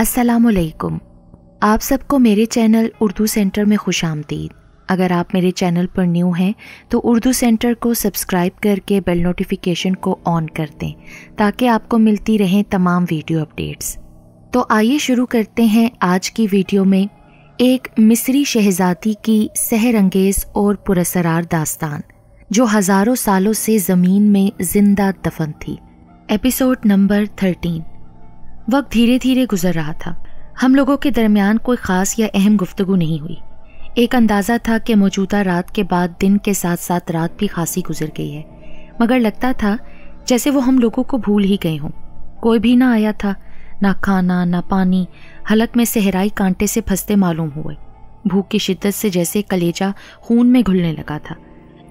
असलकुम आप सबको मेरे चैनल उर्दू सेंटर में खुश आमदीद अगर आप मेरे चैनल पर न्यू हैं तो उर्दू सेंटर को सब्सक्राइब करके बेल नोटिफिकेशन को ऑन कर दें ताकि आपको मिलती रहें तमाम वीडियो अपडेट्स तो आइए शुरू करते हैं आज की वीडियो में एक मिस्री शहजादी की सहर अंगेज और पुरसरार दास्तान जो हज़ारों सालों से ज़मीन में ज़िंदा दफन थी एपिसोड नंबर थर्टीन वक्त धीरे धीरे गुजर रहा था हम लोगों के दरमियान कोई ख़ास या अहम गुफ्तु नहीं हुई एक अंदाज़ा था कि मौजूदा रात के बाद दिन के साथ साथ रात भी खासी गुजर गई है मगर लगता था जैसे वो हम लोगों को भूल ही गए हों कोई भी ना आया था ना खाना ना पानी हलक में सहराई कांटे से फंसते मालूम हुए भूख की शिद्दत से जैसे कलेजा खून में घुलने लगा था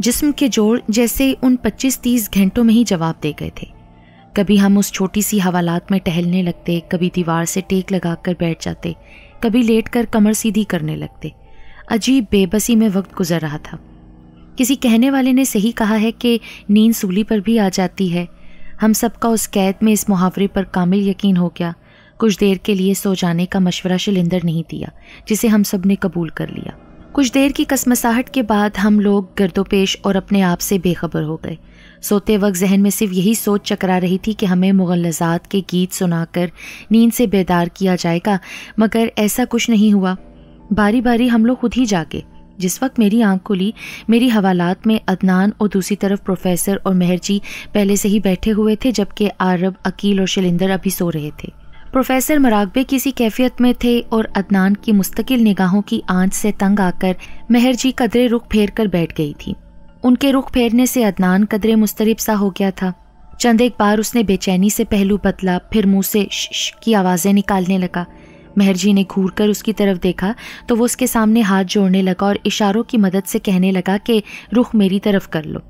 जिस्म के जोड़ जैसे उन 25-30 घंटों में ही जवाब दे गए थे कभी हम उस छोटी सी हवालात में टहलने लगते कभी दीवार से टेक लगाकर बैठ जाते कभी लेट कर कमर सीधी करने लगते अजीब बेबसी में वक्त गुजर रहा था किसी कहने वाले ने सही कहा है कि नींद सूली पर भी आ जाती है हम सबका उस कैद में इस मुहावरे पर कामिल यकीन हो गया कुछ देर के लिए सो जाने का मशवरा शिलिंदर नहीं दिया जिसे हम सब ने कबूल कर लिया कुछ देर की कसमसाहट के बाद हम लोग गर्दोपेश और अपने आप से बेखबर हो गए सोते वक्त जहन में सिर्फ यही सोच चकरा रही थी कि हमें मुग़ल लजात के गीत सुनाकर नींद से बेदार किया जाएगा मगर ऐसा कुछ नहीं हुआ बारी बारी हम लोग खुद ही जागे जिस वक्त मेरी आंख खुली मेरी हवालात में अदनान और दूसरी तरफ प्रोफेसर और मेहरजी पहले से ही बैठे हुए थे जबकि आरब अकील और शिलिंदर अभी सो रहे थे प्रोफेसर मराकबे किसी कैफियत में थे और अदनान की मुस्तकिल निगाहों की आंच से तंग आकर जी कदरे रुख फेर कर बैठ गई थी उनके रुख फेरने से अदनान कदरे मुस्तरब सा हो गया था चंद एक बार उसने बेचैनी से पहलू बदला फिर मुंह से श की आवाज़ें निकालने लगा जी ने घूर कर उसकी तरफ देखा तो वो उसके सामने हाथ जोड़ने लगा और इशारों की मदद से कहने लगा कि रुख मेरी तरफ कर लो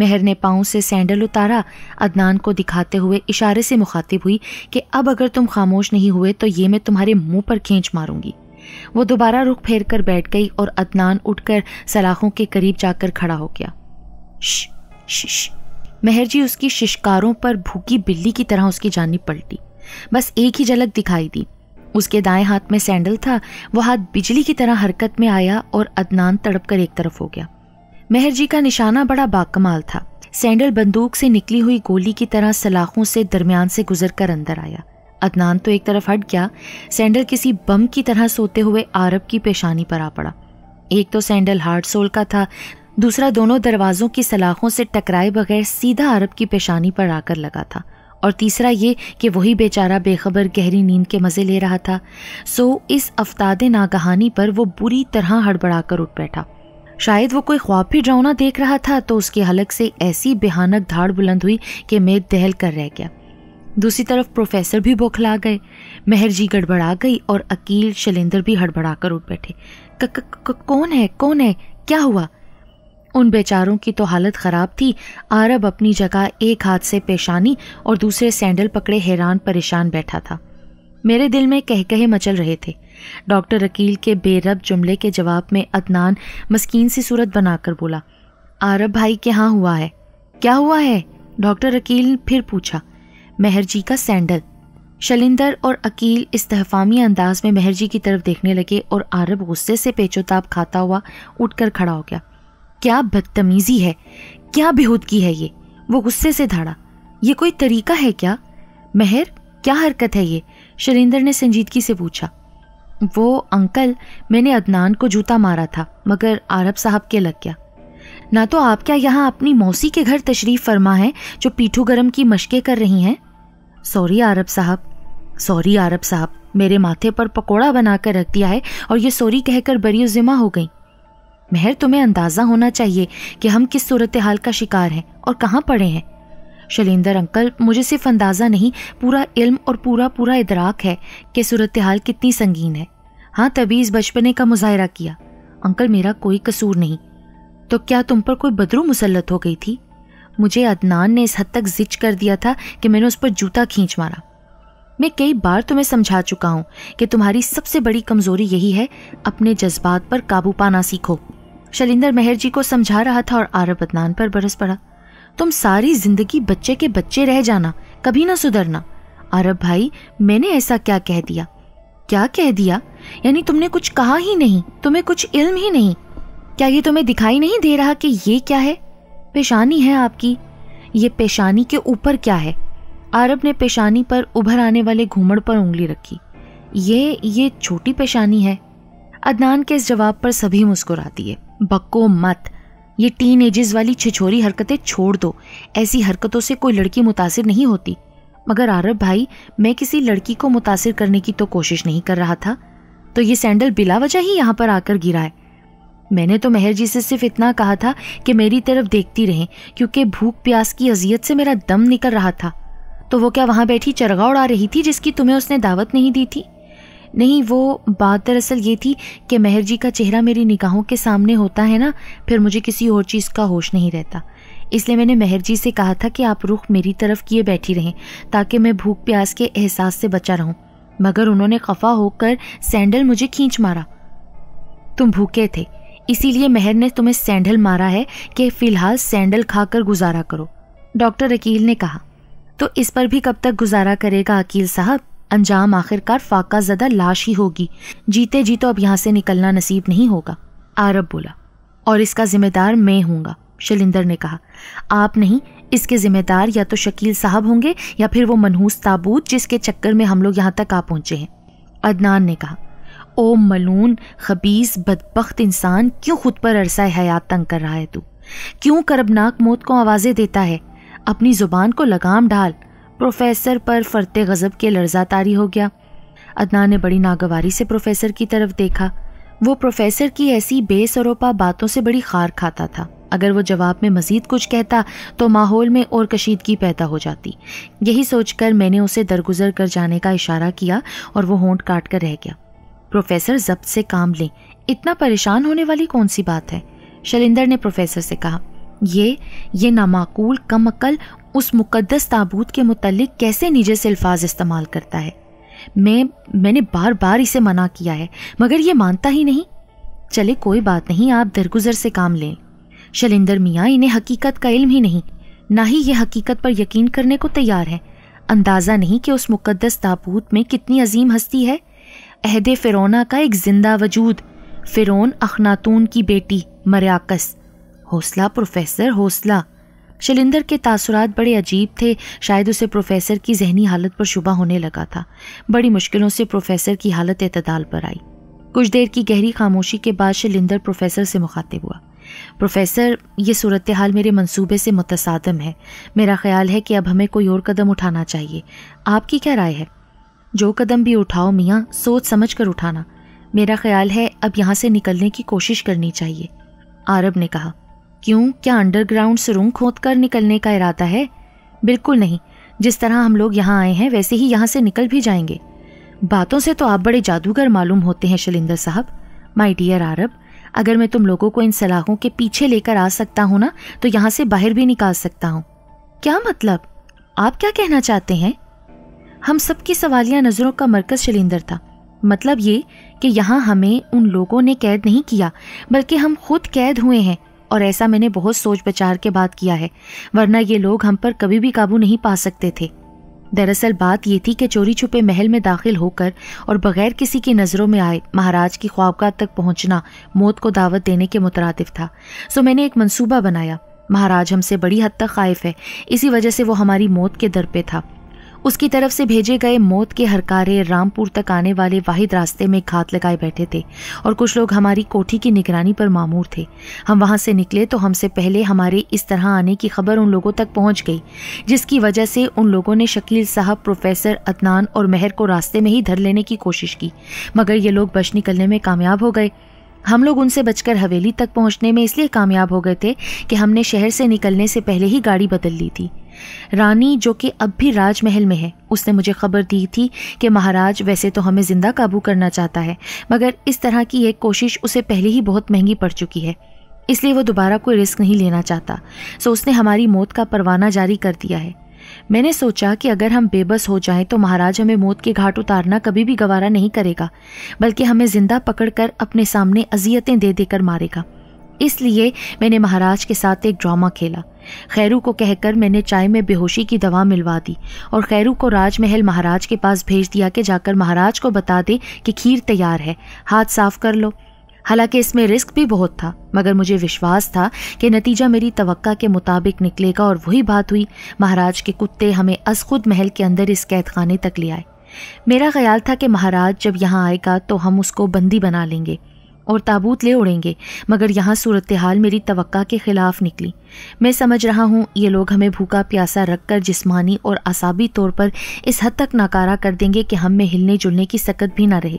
मेहर ने पाँव से सैंडल उतारा अदनान को दिखाते हुए इशारे से मुखातिब हुई कि अब अगर तुम खामोश नहीं हुए तो ये मैं तुम्हारे मुंह पर खींच मारूंगी वो दोबारा रुख फेर कर बैठ गई और अदनान उठकर सलाखों के करीब जाकर खड़ा हो गया श, श, श। मेहर जी उसकी शिशकारों पर भूखी बिल्ली की तरह उसकी जानी पलटी बस एक ही झलक दिखाई दी उसके दाएं हाथ में सैंडल था वो हाथ बिजली की तरह हरकत में आया और अदनान तड़प कर एक तरफ हो गया मेहर जी का निशाना बड़ा बाकमाल था सैंडल बंदूक से निकली हुई गोली की तरह सलाखों से दरमियान से गुजर कर अंदर आया अदनान तो एक तरफ हट गया सैंडल किसी बम की तरह सोते हुए आरब की पेशानी पर आ पड़ा एक तो सैंडल हार्ड सोल का था दूसरा दोनों दरवाज़ों की सलाखों से टकराए बगैर सीधा अरब की पेशानी पर आकर लगा था और तीसरा ये कि वही बेचारा बेखबर गहरी नींद के मज़े ले रहा था सो इस अफ्ताद नागहानी पर वो बुरी तरह हड़बड़ा कर उठ बैठा शायद वो कोई ख्वाब भी ड्राउना देख रहा था तो उसकी हलक से ऐसी बेहानक धाड़ बुलंद हुई कि मैं दहल कर रह गया दूसरी तरफ प्रोफेसर भी बौखला गए मेहर जी गड़बड़ा गई और अकील शैलेंद्र भी हड़बड़ा कर उठ बैठे क, क, क, कौन है कौन है क्या हुआ उन बेचारों की तो हालत खराब थी आरब अपनी जगह एक हाथ से पेशानी और दूसरे सैंडल पकड़े हैरान परेशान बैठा था मेरे दिल में कह कहे मचल रहे थे डॉक्टर अकील के बेरब जुमले के जवाब में अदनान मस्कीन सी सूरत बनाकर बोला आरब भाई के हाँ हुआ है क्या हुआ है डॉक्टर अकील फिर पूछा महर जी का सैंडल शलिंदर और अकील इस तहफामी अंदाज में महर जी की तरफ देखने लगे और आरब गुस्से से पेचोताब खाता हुआ उठकर खड़ा हो गया क्या बदतमीजी है क्या बेहूदगी है ये वो गुस्से से धाड़ा ये कोई तरीका है क्या महर क्या हरकत है ये शलिंदर ने संजीदगी से पूछा वो अंकल मैंने अदनान को जूता मारा था मगर आरब साहब के लग गया ना तो आप क्या यहाँ अपनी मौसी के घर तशरीफ फरमा है जो पीठू गरम की मशकें कर रही हैं सॉरी आरब साहब सॉरी आरब साहब मेरे माथे पर पकोड़ा बनाकर रख दिया है और ये सॉरी कहकर बरी जिमा हो गई मेहर तुम्हें अंदाज़ा होना चाहिए कि हम किस सूरत हाल का शिकार हैं और कहाँ पड़े हैं शलेंदर अंकल मुझे सिर्फ अंदाज़ा नहीं पूरा इल्म और पूरा पूरा इदराक है कि सूरत हाल कितनी संगीन है हाँ तभी इस बचपने का मुजाहरा किया अंकल मेरा कोई कसूर नहीं तो क्या तुम पर कोई बदरू मुसलत हो गई थी मुझे अदनान ने इस हद तक जिच कर दिया था कि मैंने उस पर जूता खींच मारा मैं कई बार तुम्हें समझा चुका हूँ कि तुम्हारी सबसे बड़ी कमजोरी यही है अपने जज्बात पर काबू पाना सीखो शलिंदर मेहर जी को समझा रहा था और आरब अदनान पर बरस पड़ा तुम सारी जिंदगी बच्चे के बच्चे रह जाना कभी ना सुधरना आरब भाई मैंने ऐसा क्या कह दिया क्या कह दिया यानी तुमने कुछ कहा ही नहीं तुम्हें कुछ इल्म ही नहीं क्या ये तुम्हें दिखाई नहीं दे रहा कि ये क्या है पेशानी है आपकी ये पेशानी के ऊपर क्या है आरब ने पेशानी पर उभर आने वाले घूमड़ पर उंगली रखी ये ये छोटी पेशानी है अदनान के इस जवाब पर सभी मुस्कुरा दिए बक्को मत ये टीन एजेस वाली छिछोरी हरकतें छोड़ दो ऐसी हरकतों से कोई लड़की मुतासर नहीं होती मगर आरब भाई मैं किसी लड़की को मुतासर करने की तो कोशिश नहीं कर रहा था तो ये सैंडल बिला वजह ही यहाँ पर आकर गिरा है मैंने तो मेहर जी से सिर्फ इतना कहा था कि मेरी तरफ देखती रहें क्योंकि भूख प्यास की अजियत से मेरा दम निकल रहा था तो वो क्या वहाँ बैठी चरगा उड़ा रही थी जिसकी तुम्हें उसने दावत नहीं दी थी नहीं वो बात दरअसल ये थी कि मेहर जी का चेहरा मेरी निगाहों के सामने होता है ना फिर मुझे किसी और चीज़ का होश नहीं रहता इसलिए मैंने मेहर जी से कहा था कि आप रुख मेरी तरफ किए बैठी रहें ताकि मैं भूख प्यास के एहसास से बचा रहूं मगर उन्होंने खफा होकर सैंडल मुझे खींच मारा तुम भूखे थे इसीलिए महर ने तुम्हें सैंडल मारा है कि फ़िलहाल सैंडल खाकर गुजारा करो डॉक्टर अकील ने कहा तो इस पर भी कब तक गुजारा करेगा अकील साहब अंजाम आखिरकार फाका ज़दा लाश ही होगी जीते जी तो अब यहाँ से निकलना नसीब नहीं होगा आरब बोला और इसका जिम्मेदार मैं हूँगा शलिंदर ने कहा आप नहीं इसके जिम्मेदार या तो शकील साहब होंगे या फिर वो मनहूस ताबूत जिसके चक्कर में हम लोग यहाँ तक आ पहुँचे हैं अदनान ने कहा ओ मलून खबीस बदबخت इंसान क्यों खुद पर अरसा हयात तंग कर रहा है तू क्यों करबनाक मौत को आवाज़ें देता है अपनी ज़ुबान को लगाम ढाल प्रोफेसर पर फरते गज़ब के लर्जा तारी हो गया अदनान ने बड़ी नागवारी से प्रोफेसर की तरफ देखा वो प्रोफेसर की ऐसी बेसरोपा बातों से बड़ी खार खाता था अगर वो जवाब में मजीद कुछ कहता तो माहौल में और कशीदगी पैदा हो जाती यही सोचकर मैंने उसे दरगुजर कर जाने का इशारा किया और वो होंठ काट कर रह गया प्रोफेसर जब्त से काम लें इतना परेशान होने वाली कौन सी बात है शैलिंदर ने प्रोफेसर से कहा ये ये नामाकूल कम अकल उस मुकदस ताबूत के मुतलिक कैसे निजे से अल्फाज इस्तेमाल करता है मैं मैंने बार बार इसे मना किया है मगर ये मानता ही नहीं चले कोई बात नहीं आप दरगुजर से काम लें शैलिंदर मियाँ इन्हें हकीकत का इल्म ही नहीं ना ही ये हकीकत पर यकीन करने को तैयार हैं अंदाज़ा नहीं कि उस मुकद्दस ताबूत में कितनी अजीम हस्ती है अहद फ़िरौना का एक जिंदा वजूद फ़िरौन अखनातून की बेटी मराकस हौसला प्रोफेसर हौसला शलिंदर के तासुरात बड़े अजीब थे शायद उसे प्रोफेसर की जहनी हालत पर शुबा होने लगा था बड़ी मुश्किलों से प्रोफेसर की हालत अतदाल पर आई कुछ देर की गहरी खामोशी के बाद शलिंदर प्रोफेसर से मुखातिब हुआ प्रोफेसर ये सूरत हाल मेरे मंसूबे से मुतसादम है मेरा ख्याल है कि अब हमें कोई और कदम उठाना चाहिए आपकी क्या राय है जो कदम भी उठाओ मियाँ सोच समझ कर उठाना मेरा ख्याल है अब यहाँ से निकलने की कोशिश करनी चाहिए आरब ने कहा क्यों क्या अंडरग्राउंड सुरंग खोद कर निकलने का इरादा है बिल्कुल नहीं जिस तरह हम लोग यहाँ आए हैं वैसे ही यहाँ से निकल भी जाएंगे बातों से तो आप बड़े जादूगर मालूम होते हैं शैलिंदर साहब माई डियर आरब अगर मैं तुम लोगों को इन सलाखों के पीछे लेकर आ सकता हूँ ना तो यहाँ से बाहर भी निकाल सकता हूँ क्या मतलब आप क्या कहना चाहते हैं हम सबकी सवालिया नज़रों का मरकज शैलेंद्र था मतलब ये कि यहाँ हमें उन लोगों ने कैद नहीं किया बल्कि हम खुद कैद हुए हैं और ऐसा मैंने बहुत सोच बचार के बाद किया है वरना ये लोग हम पर कभी भी काबू नहीं पा सकते थे दरअसल बात ये थी कि चोरी छुपे महल में दाखिल होकर और बगैर किसी की नज़रों में आए महाराज की ख्वाबगाह तक पहुंचना मौत को दावत देने के मुतरद था सो मैंने एक मंसूबा बनाया महाराज हमसे बड़ी हद तक खाइफ है इसी वजह से वो हमारी मौत के दर पे था उसकी तरफ से भेजे गए मौत के हरकारे रामपुर तक आने वाले वाहिद रास्ते में घात लगाए बैठे थे और कुछ लोग हमारी कोठी की निगरानी पर मामूर थे हम वहां से निकले तो हमसे पहले हमारे इस तरह आने की खबर उन लोगों तक पहुंच गई जिसकी वजह से उन लोगों ने शकील साहब प्रोफेसर अदनान और मेहर को रास्ते में ही धर लेने की कोशिश की मगर ये लोग बच निकलने में कामयाब हो गए हम लोग उनसे बचकर हवेली तक पहुंचने में इसलिए कामयाब हो गए थे कि हमने शहर से निकलने से पहले ही गाड़ी बदल ली थी रानी जो कि अब भी राजमहल में है उसने मुझे खबर दी थी कि महाराज वैसे तो हमें ज़िंदा काबू करना चाहता है मगर इस तरह की एक कोशिश उसे पहले ही बहुत महंगी पड़ चुकी है इसलिए वो दोबारा कोई रिस्क नहीं लेना चाहता सो उसने हमारी मौत का परवाना जारी कर दिया है मैंने सोचा कि अगर हम बेबस हो जाएं तो महाराज हमें मौत के घाट उतारना कभी भी गवारा नहीं करेगा बल्कि हमें जिंदा पकड़कर अपने सामने अजियतें दे देकर मारेगा इसलिए मैंने महाराज के साथ एक ड्रामा खेला खैरू को कहकर मैंने चाय में बेहोशी की दवा मिलवा दी और खैरू को राजमहल महाराज के पास भेज दिया कि जाकर महाराज को बता दे कि खीर तैयार है हाथ साफ कर लो हालांकि इसमें रिस्क भी बहुत था मगर मुझे विश्वास था कि नतीजा मेरी तवक्का के मुताबिक निकलेगा और वही बात हुई महाराज के कुत्ते हमें असखुद महल के अंदर इस कैदखाने तक ले आए मेरा ख्याल था कि महाराज जब यहाँ आएगा तो हम उसको बंदी बना लेंगे और ताबूत ले उड़ेंगे मगर यहाँ सूरत हाल मेरी तवक्का के ख़िलाफ़ निकली मैं समझ रहा हूँ ये लोग हमें भूखा प्यासा रख कर जिस्मानी और असाबी तौर पर इस हद तक नाकारा कर देंगे कि हम में हिलने जुलने की सकत भी ना रहे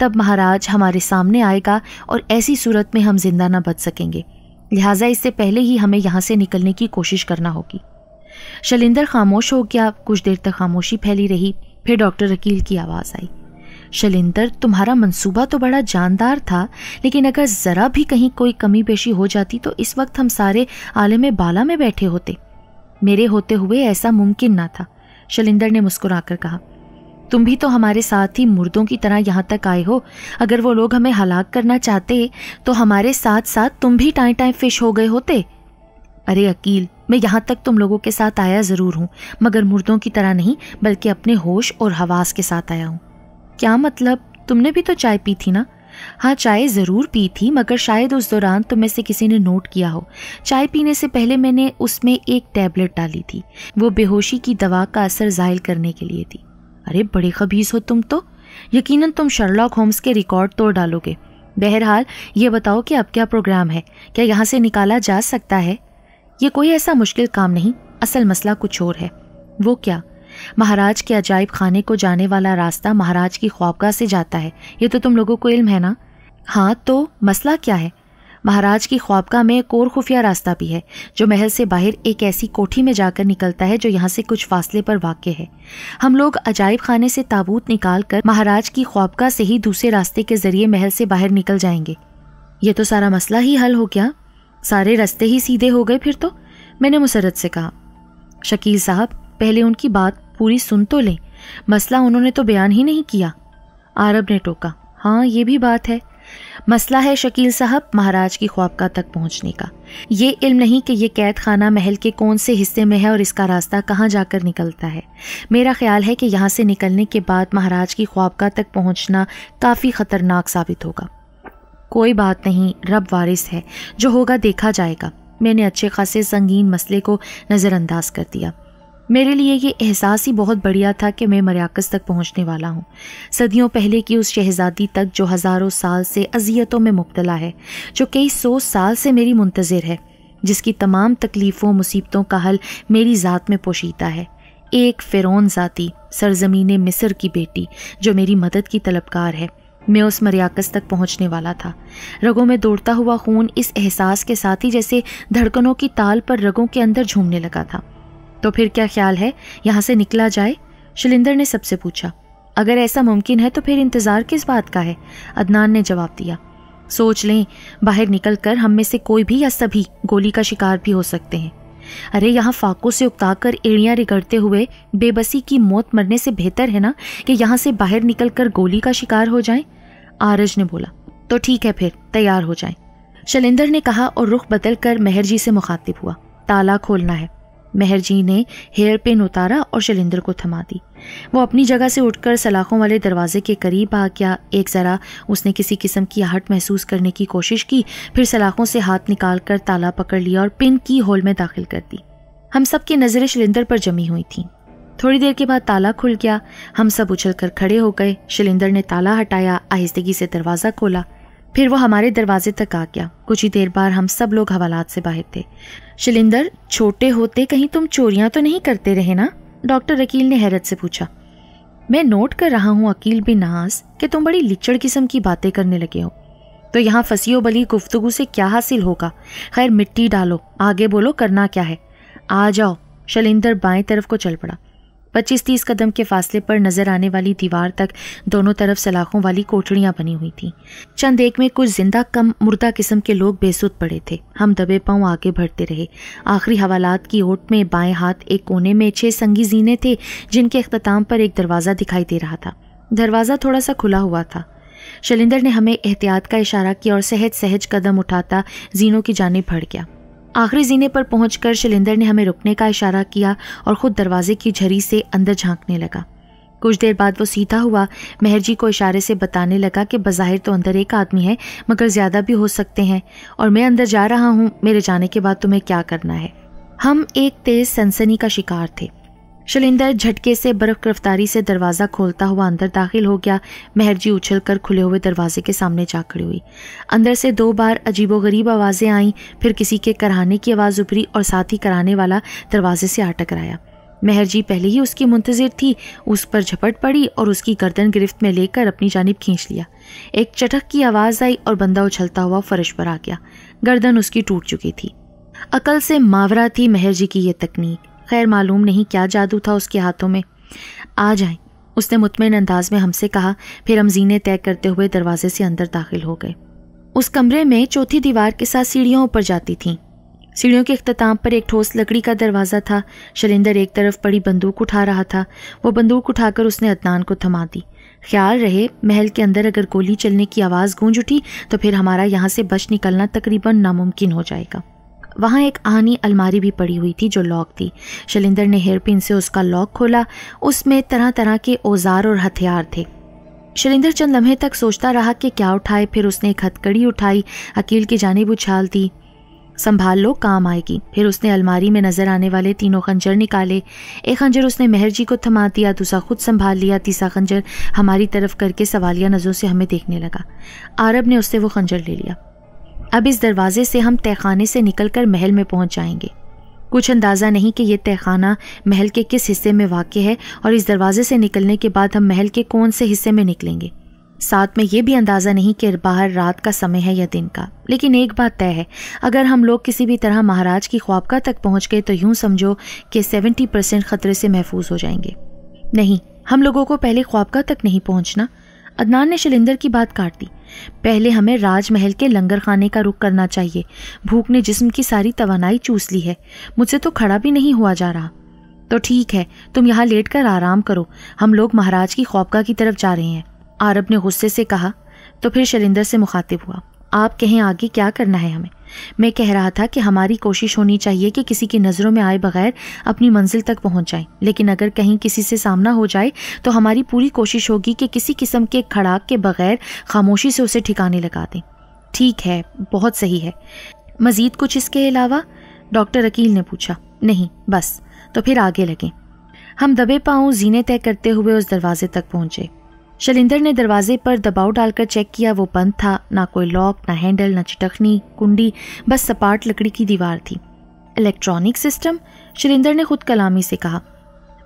तब महाराज हमारे सामने आएगा और ऐसी सूरत में हम जिंदा ना बच सकेंगे लिहाजा इससे पहले ही हमें यहाँ से निकलने की कोशिश करना होगी शलिंदर खामोश हो गया कुछ देर तक खामोशी फैली रही फिर डॉक्टर अकील की आवाज़ आई शैलेंद्र तुम्हारा मंसूबा तो बड़ा जानदार था लेकिन अगर ज़रा भी कहीं कोई कमी पेशी हो जाती तो इस वक्त हम सारे आलम बाला में बैठे होते मेरे होते हुए ऐसा मुमकिन ना था शैलेंद्र ने मुस्कुराकर कहा तुम भी तो हमारे साथ ही मुर्दों की तरह यहाँ तक आए हो अगर वो लोग हमें हलाक करना चाहते तो हमारे साथ साथ तुम भी टाए टाए फिश हो गए होते अरे अकील मैं यहाँ तक तुम लोगों के साथ आया ज़रूर हूँ मगर मुर्दों की तरह नहीं बल्कि अपने होश और हवास के साथ आया हूँ क्या मतलब तुमने भी तो चाय पी थी ना हाँ चाय ज़रूर पी थी मगर शायद उस दौरान तुम में से किसी ने नोट किया हो चाय पीने से पहले मैंने उसमें एक टैबलेट डाली थी वो बेहोशी की दवा का असर जाहिर करने के लिए थी अरे बड़े खबीज हो तुम तो यकीनन तुम शर्लॉक होम्स के रिकॉर्ड तोड़ डालोगे बहरहाल ये बताओ कि अब क्या प्रोग्राम है क्या यहाँ से निकाला जा सकता है ये कोई ऐसा मुश्किल काम नहीं असल मसला कुछ और है वो क्या महाराज के अजायब खाने को जाने वाला रास्ता महाराज की ख्वाबगाह से जाता है ये तो तुम लोगों को इल्म है ना हाँ तो मसला क्या है महाराज की ख्वाबगाह में एक और खुफिया रास्ता भी है जो महल से बाहर एक ऐसी कोठी में जाकर निकलता है जो यहाँ से कुछ फासले पर वाक़ है हम लोग अजायब खाने से ताबूत निकाल कर महाराज की ख्वाबगाह से ही दूसरे रास्ते के जरिए महल से बाहर निकल जाएंगे ये तो सारा मसला ही हल हो गया सारे रास्ते ही सीधे हो गए फिर तो मैंने मुसरत से कहा शकील साहब पहले उनकी बात पूरी सुन तो लें मसला उन्होंने तो बयान ही नहीं किया आरब ने टोका हाँ ये भी बात है मसला है शकील साहब महाराज की ख्वाबगा तक पहुंचने का ये इल्म नहीं कि यह कैद खाना महल के कौन से हिस्से में है और इसका रास्ता कहाँ जाकर निकलता है मेरा ख्याल है कि यहाँ से निकलने के बाद महाराज की ख्वाबगा तक पहुंचना काफ़ी ख़तरनाक साबित होगा कोई बात नहीं रब वारिस है जो होगा देखा जाएगा मैंने अच्छे खासे संगीन मसले को नज़रअंदाज कर दिया मेरे लिए ये एहसास ही बहुत बढ़िया था कि मैं मराक़स तक पहुंचने वाला हूं। सदियों पहले की उस शहज़ादी तक जो हज़ारों साल से अजियतों में मुबतला है जो कई सौ साल से मेरी मुंतज़र है जिसकी तमाम तकलीफ़ों मुसीबतों का हल मेरी ज़ात में पोशीता है एक फ़िरौन ज़ाती सरजमीन मिस्र की बेटी जो मेरी मदद की तलबकार है मैं उस मरियाकस तक पहुंचने वाला था रगों में दौड़ता हुआ खून इस एहसास के साथ ही जैसे धड़कनों की ताल पर रगों के अंदर झूमने लगा था तो फिर क्या ख्याल है यहाँ से निकला जाए शिलिंदर ने सबसे पूछा अगर ऐसा मुमकिन है तो फिर इंतज़ार किस बात का है अदनान ने जवाब दिया सोच लें बाहर निकल कर हम में से कोई भी या सभी गोली का शिकार भी हो सकते हैं अरे यहाँ फाकों से कर एड़ियाँ रिगड़ते हुए बेबसी की मौत मरने से बेहतर है ना कि यहाँ से बाहर निकल कर गोली का शिकार हो जाएं आरज ने बोला तो ठीक है फिर तैयार हो जाएं शैलेंद्र ने कहा और रुख बदल कर मेहर जी से मुखातिब हुआ ताला खोलना है मेहर जी ने हेयर पिन उतारा और शैलेंद्र को थमा दी वो अपनी जगह से उठकर सलाखों वाले दरवाजे के करीब आ गया एक ज़रा उसने किसी किस्म की आहट महसूस करने की कोशिश की फिर सलाखों से हाथ निकाल कर ताला पकड़ लिया और पिन की होल में दाखिल कर दी हम सब की नज़रें शैलेंद्र पर जमी हुई थी थोड़ी देर के बाद ताला खुल गया हम सब उछल कर खड़े हो गए शैलेंद्र ने ताला हटाया आहिस्तगी से दरवाज़ा खोला फिर वो हमारे दरवाजे तक आ गया कुछ ही देर बाद हम सब लोग हवालात से बाहर थे शिलिंदर छोटे होते कहीं तुम चोरियां तो नहीं करते रहे ना डॉक्टर अकील ने हैरत से पूछा मैं नोट कर रहा हूँ अकील बिन नाज कि तुम बड़ी लिचड़ किस्म की बातें करने लगे हो तो यहाँ फंसी बली गुफ्तगु से क्या हासिल होगा खैर मिट्टी डालो आगे बोलो करना क्या है आ जाओ शलिंदर बाएं तरफ को चल पड़ा पच्चीस तीस कदम के फासले पर नजर आने वाली दीवार तक दोनों तरफ सलाखों वाली कोठड़ियां बनी हुई थी चंद एक में कुछ जिंदा कम मुर्दा किस्म के लोग बेसुध पड़े थे हम दबे पांव आगे बढ़ते रहे आखिरी हवालात की ओट में बाएं हाथ एक कोने में छह संगी जीने थे जिनके अख्ताम पर एक दरवाज़ा दिखाई दे रहा था दरवाज़ा थोड़ा सा खुला हुआ था शैलिंदर ने हमें एहतियात का इशारा किया और सहज सहज कदम उठाता जीनों की जानब भड़ गया आखिरी जीने पर पहुंचकर शैलेंद्र ने हमें रुकने का इशारा किया और खुद दरवाजे की झरी से अंदर झांकने लगा कुछ देर बाद वो सीधा हुआ मेहर जी को इशारे से बताने लगा कि बाहिर तो अंदर एक आदमी है मगर ज़्यादा भी हो सकते हैं और मैं अंदर जा रहा हूँ मेरे जाने के बाद तुम्हें क्या करना है हम एक तेज़ सनसनी का शिकार थे शलिंदर झटके से बर्फ गिरफ्तारी से दरवाज़ा खोलता हुआ अंदर दाखिल हो गया जी उछल कर खुले हुए दरवाजे के सामने जा खड़ी हुई अंदर से दो बार अजीबोगरीब आवाज़ें आईं फिर किसी के कराने की आवाज़ उभरी और साथ ही कराने वाला दरवाजे से आटक महर जी पहले ही उसकी मुंतजिर थी उस पर झपट पड़ी और उसकी गर्दन गिरफ्त में लेकर अपनी जानब खींच लिया एक चटक की आवाज़ आई और बंदा उछलता हुआ फर्श पर आ गया गर्दन उसकी टूट चुकी थी अकल से मावरा थी महर जी की ये तकनीक खैर मालूम नहीं क्या जादू था उसके हाथों में आ जाए उसने मुतमिन अंदाज में हमसे कहा फिर हम जीने तय करते हुए दरवाजे से अंदर दाखिल हो गए उस कमरे में चौथी दीवार के साथ सीढ़ियों ऊपर जाती थीं सीढ़ियों के अख्ताम पर एक ठोस लकड़ी का दरवाज़ा था शलिंदर एक तरफ पड़ी बंदूक उठा रहा था वो बंदूक उठाकर उसने अदनान को थमा दी ख्याल रहे महल के अंदर अगर गोली चलने की आवाज़ गूंज उठी तो फिर हमारा यहाँ से बच निकलना तकरीबन नामुमकिन हो जाएगा वहाँ एक आनी अलमारी भी पड़ी हुई थी जो लॉक थी शैलिंदर ने हेयरपिन से उसका लॉक खोला उसमें तरह तरह के औजार और हथियार थे शैलिंदर चंद लम्हे तक सोचता रहा कि क्या उठाए फिर उसने एक हथकड़ी उठाई अकील की जानेब उछाल दी संभाल लो काम आएगी फिर उसने अलमारी में नजर आने वाले तीनों खंजर निकाले एक खंजर उसने मेहर जी को थमा दिया दूसरा खुद संभाल लिया तीसरा खंजर हमारी तरफ करके सवालिया नज़रों से हमें देखने लगा आरब ने उससे वो खंजर ले लिया अब इस दरवाजे से हम तहखाने से निकलकर महल में पहुंच जाएंगे कुछ अंदाज़ा नहीं कि यह तहखाना महल के किस हिस्से में वाक़ है और इस दरवाजे से निकलने के बाद हम महल के कौन से हिस्से में निकलेंगे साथ में ये भी अंदाज़ा नहीं कि बाहर रात का समय है या दिन का लेकिन एक बात तय है अगर हम लोग किसी भी तरह महाराज की ख्वाबका तक पहुंच गए तो यूं समझो कि 70 परसेंट ख़तरे से महफूज हो जाएंगे नहीं हम लोगों को पहले ख्वाबका तक नहीं पहुंचना अदनान ने शलिंदर की बात काट दी पहले हमें राजमहल के लंगर खाने का रुख करना चाहिए भूख ने जिस्म की सारी तवानाई चूस ली है मुझसे तो खड़ा भी नहीं हुआ जा रहा तो ठीक है तुम यहाँ लेट कर आराम करो हम लोग महाराज की खौफगा की तरफ जा रहे हैं आरब ने गुस्से से कहा तो फिर शरिंदर से मुखातिब हुआ आप कहें आगे क्या करना है हमें मैं कह रहा था कि हमारी कोशिश होनी चाहिए कि किसी की नज़रों में आए बगैर अपनी मंजिल तक पहुंच जाएं लेकिन अगर कहीं किसी से सामना हो जाए तो हमारी पूरी कोशिश होगी कि किसी किस्म के खड़ाक के बगैर खामोशी से उसे ठिकाने लगा दें ठीक है बहुत सही है मज़ीद कुछ इसके अलावा डॉक्टर अकील ने पूछा नहीं बस तो फिर आगे लगें हम दबे पाँव जीने तय करते हुए उस दरवाजे तक पहुंचे शैलिंदर ने दरवाजे पर दबाव डालकर चेक किया वो बंद था ना कोई लॉक ना हैंडल ना चटखनी कुंडी बस सपाट लकड़ी की दीवार थी इलेक्ट्रॉनिक सिस्टम शैलिंदर ने खुद कलामी से कहा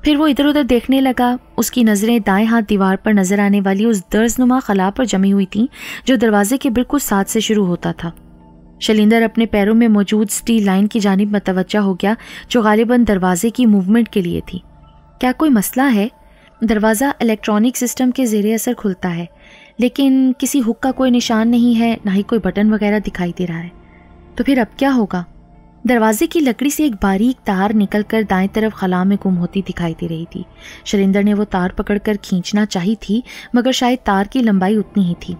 फिर वो इधर उधर देखने लगा उसकी नज़रें दाएं हाथ दीवार पर नज़र आने वाली उस दर्जनुमा खला पर जमी हुई थीं जो दरवाजे के बिल्कुल साथ से शुरू होता था शलिंदर अपने पैरों में मौजूद स्टील लाइन की जानब मतवजा हो गया जो गालिबा दरवाजे की मूवमेंट के लिए थी क्या कोई मसला है दरवाज़ा इलेक्ट्रॉनिक सिस्टम के ज़ेर असर खुलता है लेकिन किसी हुक का कोई निशान नहीं है ना ही कोई बटन वगैरह दिखाई दे रहा है तो फिर अब क्या होगा दरवाजे की लकड़ी से एक बारीक तार निकलकर दाएं तरफ खला में गुम होती दिखाई दे रही थी शरिंदर ने वो तार पकड़कर खींचना चाही थी मगर शायद तार की लंबाई उतनी ही थी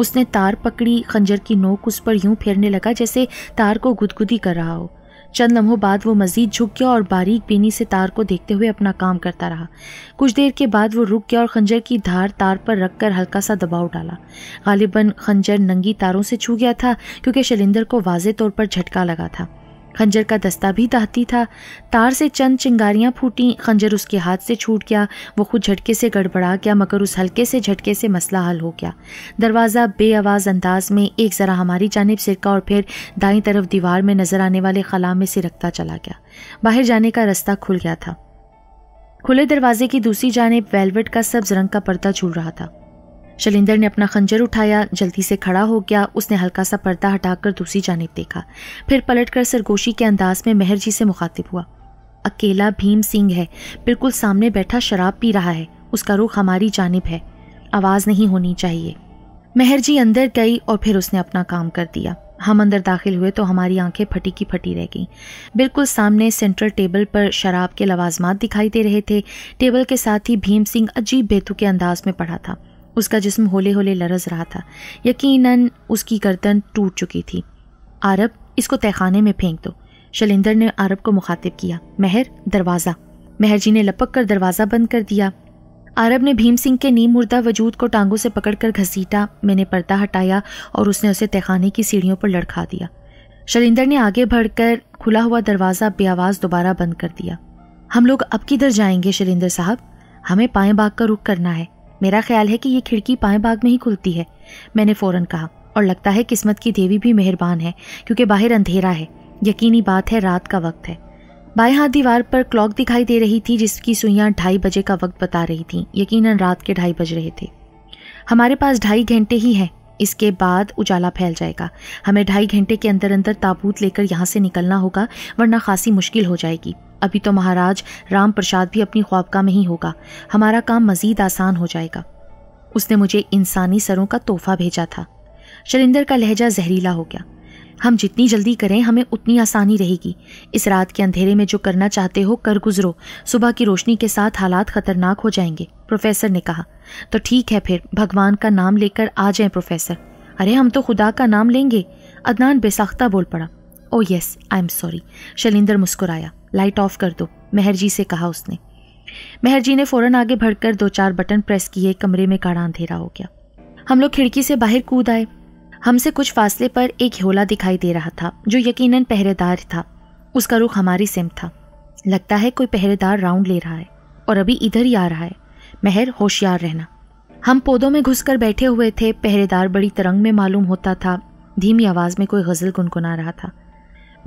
उसने तार पकड़ी खंजर की नोक उस पर यूं फेरने लगा जैसे तार को गुदगुदी कर रहा हो चंद लम्हों बाद वो मजीद झुक गया और बारीक बीनी से तार को देखते हुए अपना काम करता रहा कुछ देर के बाद वो रुक गया और खंजर की धार तार पर रखकर हल्का सा दबाव डाला गालिबा खंजर नंगी तारों से छू गया था क्योंकि शैलिंदर को वाजे तौर पर झटका लगा था खंजर का दस्ता भी दाहती था तार से चंद चिंगारियां फूटी खंजर उसके हाथ से छूट गया वो खुद झटके से गड़बड़ा गया मगर उस हल्के से झटके से मसला हल हो गया दरवाज़ा बे अंदाज में एक ज़रा हमारी जानब सिरका और फिर दाई तरफ दीवार में नज़र आने वाले खला में सिरकता चला गया बाहर जाने का रास्ता खुल गया था खुले दरवाजे की दूसरी जानब वेलवेट का सब्ज रंग का पर्दा झूल रहा था शलिंदर ने अपना खंजर उठाया जल्दी से खड़ा हो गया उसने हल्का सा पर्दा हटाकर दूसरी जानब देखा फिर पलटकर सरगोशी के अंदाज में मेहर जी से मुखातिब हुआ अकेला भीम सिंह है बिल्कुल सामने बैठा शराब पी रहा है उसका रुख हमारी जानब है आवाज़ नहीं होनी चाहिए मेहर जी अंदर गई और फिर उसने अपना काम कर दिया हम अंदर दाखिल हुए तो हमारी आंखें फटी की फटी रह गईं बिल्कुल सामने सेंट्रल टेबल पर शराब के लवाजमात दिखाई दे रहे थे टेबल के साथ ही भीम सिंह अजीब बेतु के अंदाज में पड़ा था उसका जिस्म होले होले लरज रहा था यकीनन उसकी गर्दन टूट चुकी थी आरब इसको तहखाने में फेंक दो शलिंदर ने आरब को मुखातिब किया महर दरवाज़ा महर जी ने लपक कर दरवाज़ा बंद कर दिया आरब ने भीम सिंह के नीम मुर्दा वजूद को टांगों से पकड़कर घसीटा मैंने पर्दा हटाया और उसने उसे तहखाने की सीढ़ियों पर लड़खा दिया शलिंदर ने आगे बढ़कर खुला हुआ दरवाज़ा बेआवाज़ दोबारा बंद कर दिया हम लोग अब किधर जाएंगे शलिंदर साहब हमें पाएँ बाग का रुख करना है मेरा ख्याल है कि ये खिड़की पाए बाग में ही खुलती है मैंने फ़ौरन कहा और लगता है किस्मत की देवी भी मेहरबान है क्योंकि बाहर अंधेरा है यकीनी बात है रात का वक्त है बाएं हाथ दीवार पर क्लॉक दिखाई दे रही थी जिसकी सुइयाँ ढाई बजे का वक्त बता रही थी यकीनन रात के ढाई बज रहे थे हमारे पास ढाई घंटे ही हैं इसके बाद उजाला फैल जाएगा हमें ढाई घंटे के अंदर अंदर ताबूत लेकर यहाँ से निकलना होगा वरना खासी मुश्किल हो जाएगी अभी तो महाराज राम प्रसाद भी अपनी ख्वाबका में ही होगा हमारा काम मजीद आसान हो जाएगा उसने मुझे इंसानी सरों का तोहफा भेजा था शरिंदर का लहजा जहरीला हो गया हम जितनी जल्दी करें हमें उतनी आसानी रहेगी इस रात के अंधेरे में जो करना चाहते हो कर गुजरो सुबह की रोशनी के साथ हालात खतरनाक हो जाएंगे प्रोफेसर ने कहा तो ठीक है फिर भगवान का नाम लेकर आ जाए प्रोफेसर अरे हम तो खुदा का नाम लेंगे अदनान बेसाख्ता बोल पड़ा oh yes I am sorry Shailinder मुस्कुराया लाइट ऑफ कर दो जी से कहा उसने जी ने फ़ौरन आगे बढ़कर दो चार बटन प्रेस किए कमरे में काड़ा अंधेरा हो गया हम लोग खिड़की से बाहर कूद आए हमसे कुछ फासले पर एक होला दिखाई दे रहा था जो यकीनन पहरेदार था उसका रुख हमारी सिम था लगता है कोई पहरेदार राउंड ले रहा है और अभी इधर ही आ रहा है मेहर होशियार रहना हम पौधों में घुसकर बैठे हुए थे पहरेदार बड़ी तरंग में मालूम होता था धीमी आवाज़ में कोई गज़ल गुनगुना रहा था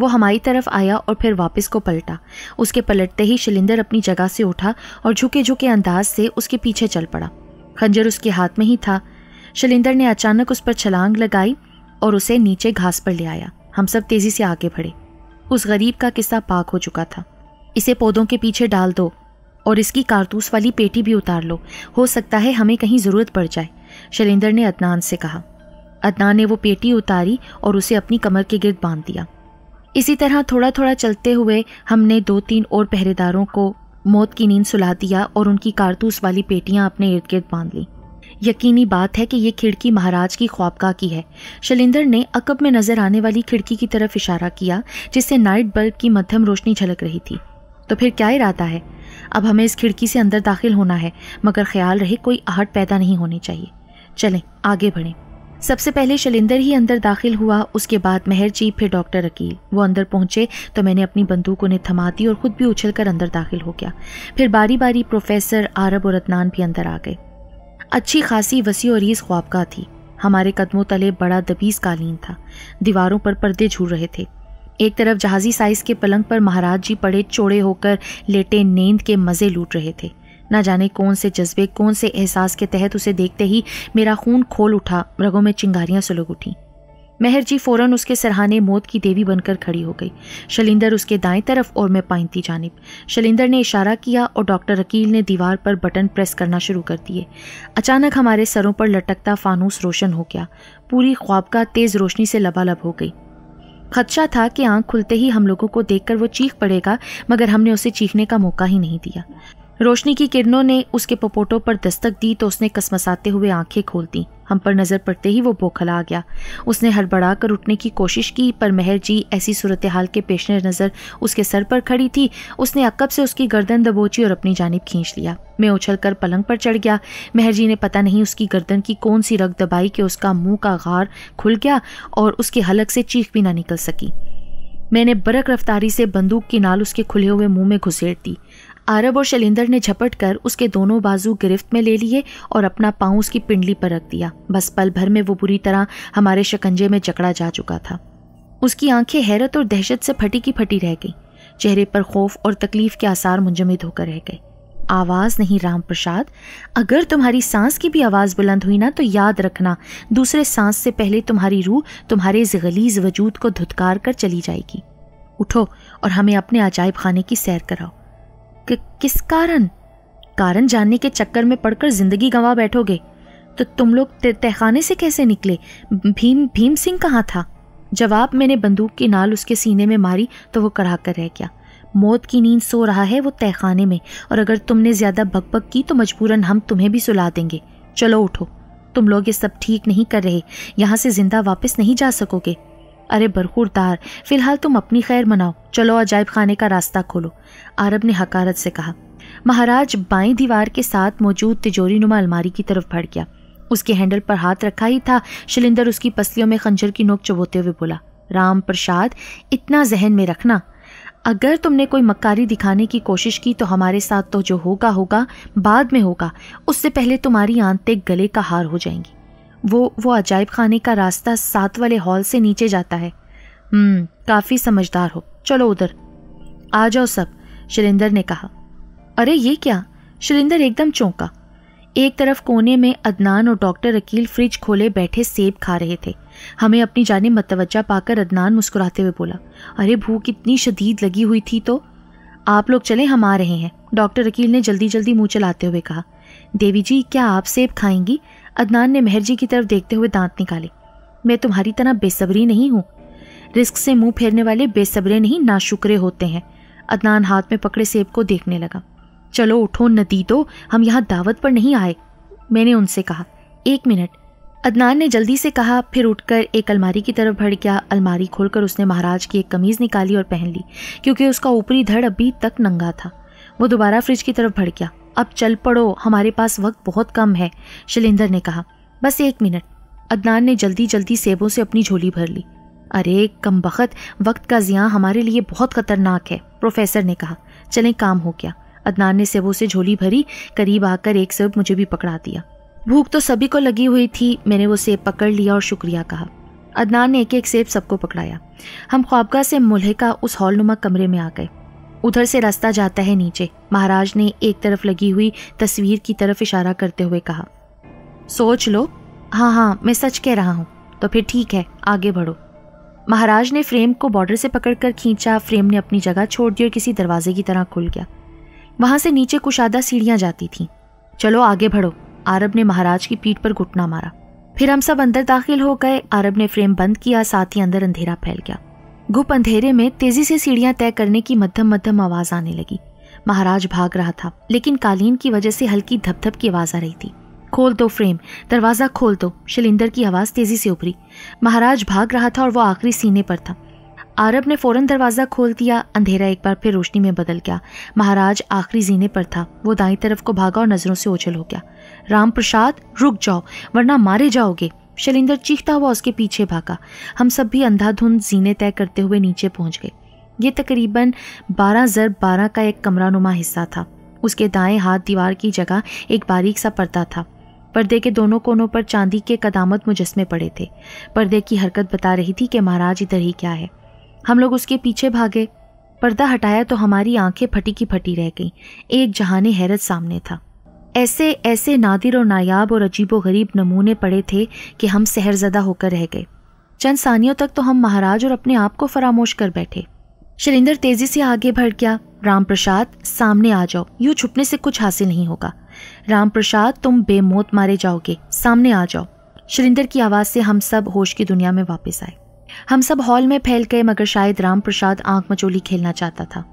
वो हमारी तरफ आया और फिर वापस को पलटा उसके पलटते ही शिलिंदर अपनी जगह से उठा और झुके झुके अंदाज से उसके पीछे चल पड़ा खंजर उसके हाथ में ही था शिलिंदर ने अचानक उस पर छलांग लगाई और उसे नीचे घास पर ले आया हम सब तेजी से आगे बढ़े उस गरीब का किस्सा पाक हो चुका था इसे पौधों के पीछे डाल दो और इसकी कारतूस वाली पेटी भी उतार लो हो सकता है हमें कहीं ज़रूरत पड़ जाए शैलिंदर ने अदनान से कहा अदनान ने वो पेटी उतारी और उसे अपनी कमर के गिर्द बांध दिया इसी तरह थोड़ा थोड़ा चलते हुए हमने दो तीन और पहरेदारों को मौत की नींद सुला दिया और उनकी कारतूस वाली पेटियां अपने इर्द गिर्द बांध ली यकीनी बात है कि ये खिड़की महाराज की ख्वाबगाह की है शलिंदर ने अकब में नजर आने वाली खिड़की की तरफ इशारा किया जिससे नाइट बल्ब की मध्यम रोशनी झलक रही थी तो फिर क्या इरादा है अब हमें इस खिड़की से अंदर दाखिल होना है मगर ख्याल रहे कोई आहट पैदा नहीं होनी चाहिए चलें आगे बढ़ें सबसे पहले शैलिंदर ही अंदर दाखिल हुआ उसके बाद मेहर जी फिर डॉक्टर अकील वो अंदर पहुंचे तो मैंने अपनी बंदूक उन्हें थमा दी और ख़ुद भी उछल कर अंदर दाखिल हो गया फिर बारी बारी प्रोफेसर आरब और अदनान भी अंदर आ गए अच्छी खासी वसी और ईज ख्वाबगा थी हमारे कदमों तले बड़ा दबीस कालीन था दीवारों पर पर्दे झूल रहे थे एक तरफ जहाजी साइज के पलंग पर महाराज जी पड़े चौड़े होकर लेटे नींद के मज़े लूट रहे थे न जाने कौन से जज्बे कौन से एहसास के तहत उसे देखते ही मेरा खून खोल उठा रगों में चिंगारियां सुलग उठी मेहर जी फौरन उसके सरहाने मौत की देवी बनकर खड़ी हो गई शलिंदर उसके दाएं तरफ और मैं पाइंती जानब शलिंदर ने इशारा किया और डॉक्टर अकील ने दीवार पर बटन प्रेस करना शुरू कर दिए अचानक हमारे सरों पर लटकता फानूस रोशन हो गया पूरी ख्वाब का तेज रोशनी से लबालब हो गई खदशा था कि आंख खुलते ही हम लोगों को देखकर वो चीख पड़ेगा मगर हमने उसे चीखने का मौका ही नहीं दिया रोशनी की किरणों ने उसके पपोटों पर दस्तक दी तो उसने कसमसाते हुए आंखें खोल दी हम पर नजर पड़ते ही वो बौखला आ गया उसने हड़बड़ा कर उठने की कोशिश की पर महर जी ऐसी सूरत हाल के पेश नज़र उसके सर पर खड़ी थी उसने अकब से उसकी गर्दन दबोची और अपनी जानब खींच लिया मैं उछल कर पलंग पर चढ़ गया महर जी ने पता नहीं उसकी गर्दन की कौन सी रग दबाई कि उसका मुंह का गार खुल गया और उसकी हलक से चीख भी ना निकल सकी मैंने बरक रफ्तारी से बंदूक की नाल उसके खुले हुए मुंह में घुसेड़ दी आरब और शैलिंदर ने झपट कर उसके दोनों बाजू गिरफ्त में ले लिए और अपना पाँव उसकी पिंडली पर रख दिया बस पल भर में वो बुरी तरह हमारे शिकंजे में जकड़ा जा चुका था उसकी आंखें हैरत और दहशत से फटी की फटी रह गई चेहरे पर खौफ और तकलीफ के आसार मुंजमद होकर रह गए आवाज़ नहीं राम प्रसाद अगर तुम्हारी सांस की भी आवाज़ बुलंद हुई ना तो याद रखना दूसरे सांस से पहले तुम्हारी रूह तुम्हारे इस गलीज वजूद को धुतकार कर चली जाएगी उठो और हमें अपने अजायब खाने की सैर कराओ कि किस कारण कारण जानने के चक्कर में पड़कर जिंदगी गंवा बैठोगे तो तुम लोग तहखाने से कैसे निकले भीम भीम सिंह कहाँ था जवाब मैंने बंदूक की नाल उसके सीने में मारी तो वो कड़ा कर रह गया मौत की नींद सो रहा है वो तहखाने में और अगर तुमने ज़्यादा भगभग की तो मजबूरन हम तुम्हें भी सुला देंगे चलो उठो तुम लोग ये सब ठीक नहीं कर रहे यहाँ से जिंदा वापस नहीं जा सकोगे अरे बरखुरदार फिलहाल तुम अपनी खैर मनाओ चलो अजायब खाने का रास्ता खोलो आरब ने हकारत से कहा महाराज बाई दीवार के साथ मौजूद तिजोरी नुमा अलमारी की तरफ भड़ गया उसके हैंडल पर हाथ रखा ही था शिलिंदर उसकी पसलियों में खंजर की नोक चबोते हुए बोला राम प्रसाद इतना जहन में रखना अगर तुमने कोई मक्कारी दिखाने की कोशिश की तो हमारे साथ तो जो होगा होगा बाद में होगा उससे पहले तुम्हारी आंतें गले का हार हो जाएंगी वो वो अजायब खाने का रास्ता सात वाले हॉल से नीचे जाता है हम्म, काफ़ी समझदार हो चलो उधर आ जाओ सब शिलिंदर ने कहा अरे ये क्या शिलिंदर एकदम चौंका एक तरफ कोने में अदनान और डॉक्टर अकील फ्रिज खोले बैठे सेब खा रहे थे हमें अपनी जाने मतवजा पाकर अदनान मुस्कुराते हुए बोला अरे भूख इतनी शदीद लगी हुई थी तो आप लोग चले हम आ रहे हैं डॉक्टर अकील ने जल्दी जल्दी मुंह चलाते हुए कहा देवी जी क्या आप सेब खाएंगी अदनान ने मेहर जी की तरफ देखते हुए दांत निकाले मैं तुम्हारी तरह बेसब्री नहीं हूँ रिस्क से मुंह फेरने वाले बेसब्रे नहीं नाशुकरे होते हैं अदनान हाथ में पकड़े सेब को देखने लगा चलो उठो नदी दो हम यहाँ दावत पर नहीं आए मैंने उनसे कहा एक मिनट अदनान ने जल्दी से कहा फिर उठकर एक अलमारी की तरफ भड़ गया अलमारी खोलकर उसने महाराज की एक कमीज़ निकाली और पहन ली क्योंकि उसका ऊपरी धड़ अभी तक नंगा था वो दोबारा फ्रिज की तरफ भड़ गया अब चल पड़ो हमारे पास वक्त बहुत कम है शैलेंद्र ने कहा बस एक मिनट अदनान ने जल्दी जल्दी सेबों से अपनी झोली भर ली अरे कम बखत वक्त का जिया हमारे लिए बहुत खतरनाक है प्रोफेसर ने कहा चलें काम हो गया अदनान ने सेबों से झोली भरी करीब आकर एक सेब मुझे भी पकड़ा दिया भूख तो सभी को लगी हुई थी मैंने वो सेब पकड़ लिया और शुक्रिया कहा अदनान ने एक एक सेब सबको पकड़ाया हम ख्वाबगा से का उस हॉल नुमा कमरे में आ गए उधर से रास्ता जाता है नीचे महाराज ने एक तरफ लगी हुई तस्वीर की तरफ इशारा करते हुए कहा सोच लो हाँ हाँ मैं सच कह रहा हूँ तो फिर ठीक है आगे बढ़ो महाराज ने फ्रेम को बॉर्डर से पकड़कर खींचा फ्रेम ने अपनी जगह छोड़ दी और किसी दरवाजे की तरह खुल गया वहां से नीचे कुशादा सीढ़ियां जाती थीं चलो आगे बढ़ो आरब ने महाराज की पीठ पर घुटना मारा फिर हम सब अंदर दाखिल हो गए आरब ने फ्रेम बंद किया साथ ही अंदर अंधेरा फैल गया गुप अंधेरे में तेजी से सीढ़ियां तय करने की मध्यम मध्यम आवाज आने लगी महाराज भाग रहा था लेकिन कालीन की वजह से हल्की धपधप की आवाज आ रही थी खोल दो फ्रेम दरवाजा खोल दो शिलिंदर की आवाज तेजी से उभरी महाराज भाग रहा था और वो आखिरी सीने पर था आरब ने फौरन दरवाजा खोल दिया अंधेरा एक बार फिर रोशनी में बदल गया महाराज आखिरी जीने पर था वो दाई तरफ को भागा और नजरों से ओझल हो गया राम प्रसाद रुक जाओ वरना मारे जाओगे शैलिंदर चीखता हुआ उसके पीछे भागा हम सब भी अंधाधुंध जीने तय करते हुए नीचे पहुंच गए ये तकरीबन बारह जर बारह का एक कमरा नुमा हिस्सा था उसके दाएं हाथ दीवार की जगह एक बारीक सा पर्दा था पर्दे के दोनों कोनों पर चांदी के कदामत मुजस्मे पड़े थे पर्दे की हरकत बता रही थी कि महाराज इधर ही क्या है हम लोग उसके पीछे भागे पर्दा हटाया तो हमारी आंखें फटी की फटी रह गईं एक जहाने हैरत सामने था ऐसे ऐसे नादिर और नायाब और अजीब गरीब नमूने पड़े थे कि हम सहरजदा होकर रह गए चंद सानियों तक तो हम महाराज और अपने आप को फरामोश कर बैठे शरिंदर तेजी से आगे बढ़ गया राम प्रसाद सामने आ जाओ यूं छुपने से कुछ हासिल नहीं होगा राम प्रसाद तुम बेमौत मारे जाओगे सामने आ जाओ शरिंदर की आवाज़ से हम सब होश की दुनिया में वापस आए हम सब हॉल में फैल गए मगर शायद राम प्रसाद आंख मचोली खेलना चाहता था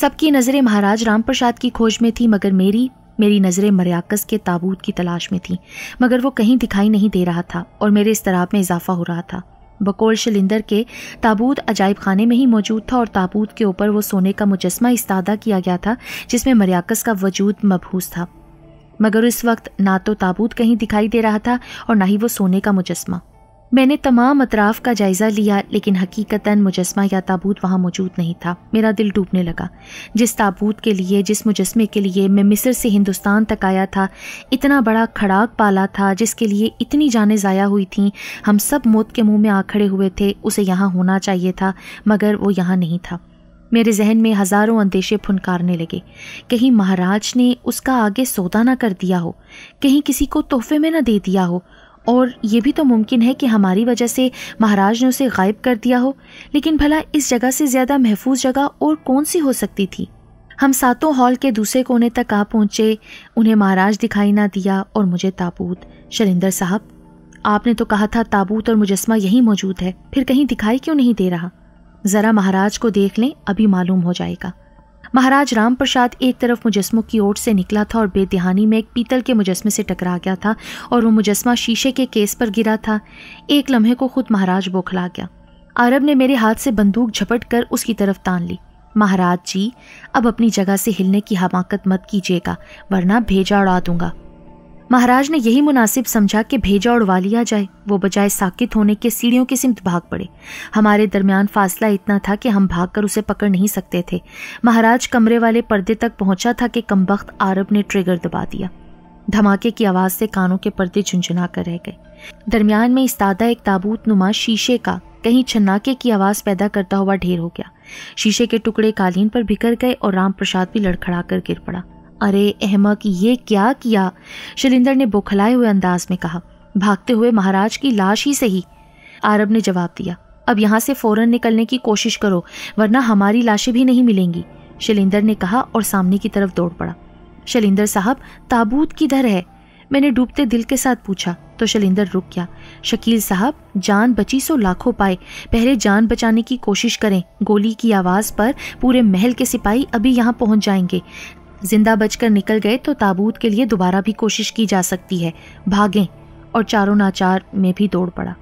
सबकी नज़रें महाराज राम प्रसाद की खोज में थी मगर मेरी मेरी नज़रें मरयाकस के ताबूत की तलाश में थीं मगर वो कहीं दिखाई नहीं दे रहा था और मेरे इसतराब में इजाफा हो रहा था बकौल शिलिंदर के ताबूत अजायब खाने में ही मौजूद था और ताबूत के ऊपर वो सोने का मुजस्मा इस्तादा किया गया था जिसमें मरयाकस का वजूद मबहूस था मगर उस वक्त ना तो ताबूत कहीं दिखाई दे रहा था और ना ही वो सोने का मुजस्मा मैंने तमाम अतराफ का जायज़ा लिया लेकिन हकीकता मुजस्मा या ताबूत वहाँ मौजूद नहीं था मेरा दिल डूबने लगा जिस ताबूत के लिए जिस मुजस्मे के लिए मैं मिस्र से हिंदुस्तान तक आया था इतना बड़ा खड़ाक पाला था जिसके लिए इतनी जानें ज़ाया हुई थीं हम सब मौत के मुँह में आ खड़े हुए थे उसे यहाँ होना चाहिए था मगर वो यहाँ नहीं था मेरे जहन में हज़ारों अंदेशे फुनकारने लगे कहीं महाराज ने उसका आगे सौदा ना कर दिया हो कहीं किसी को तोहफे में ना दे दिया हो और ये भी तो मुमकिन है कि हमारी वजह से महाराज ने उसे गायब कर दिया हो लेकिन भला इस जगह से ज़्यादा महफूज जगह और कौन सी हो सकती थी हम सातों हॉल के दूसरे कोने तक आ पहुँचे उन्हें महाराज दिखाई ना दिया और मुझे ताबूत शरिंदर साहब आपने तो कहा था ताबूत और मुजस्मा यहीं मौजूद है फिर कहीं दिखाई क्यों नहीं दे रहा ज़रा महाराज को देख लें अभी मालूम हो जाएगा महाराज राम प्रसाद एक तरफ मुजस्मों की ओर से निकला था और बेदिहानी में एक पीतल के मुजस्मे से टकरा गया था और वो मुजस्मा शीशे के केस पर गिरा था एक लम्हे को खुद महाराज बौखला गया आरब ने मेरे हाथ से बंदूक झपट कर उसकी तरफ तान ली महाराज जी अब अपनी जगह से हिलने की हमाकत मत कीजिएगा वरना भेजा उड़ा दूंगा महाराज ने यही मुनासिब समझा कि भेजा उड़वा लिया जाए वो बजाय साकित होने के सीढ़ियों की सिमत भाग पड़े हमारे दरमियान फासला इतना था कि हम भागकर उसे पकड़ नहीं सकते थे महाराज कमरे वाले पर्दे तक पहुंचा था कि कमबख्त आरब ने ट्रिगर दबा दिया धमाके की आवाज़ से कानों के पर्दे झुंझुना कर रह गए दरमियान में इस्तादा एक ताबूत नुमा शीशे का कहीं छन्नाके की आवाज़ पैदा करता हुआ ढेर हो गया शीशे के टुकड़े कालीन पर बिखर गए और राम प्रसाद भी लड़खड़ा कर गिर पड़ा अरे अहमक ये क्या किया शैलिंदर ने बौखलाए हुए अंदाज में कहा भागते हुए महाराज की लाश ही सही आरब ने जवाब दिया अब यहाँ से फौरन निकलने की कोशिश करो वरना हमारी लाशें भी नहीं मिलेंगी शैलिंदर ने कहा और सामने की तरफ दौड़ पड़ा शैलिंदर साहब ताबूत किधर है मैंने डूबते दिल के साथ पूछा तो शैलिंदर रुक गया शकील साहब जान बची सो लाखों पाए पहले जान बचाने की कोशिश करें गोली की आवाज़ पर पूरे महल के सिपाही अभी यहाँ पहुंच जाएंगे जिंदा बचकर निकल गए तो ताबूत के लिए दोबारा भी कोशिश की जा सकती है भागें और चारों नाचार में भी दौड़ पड़ा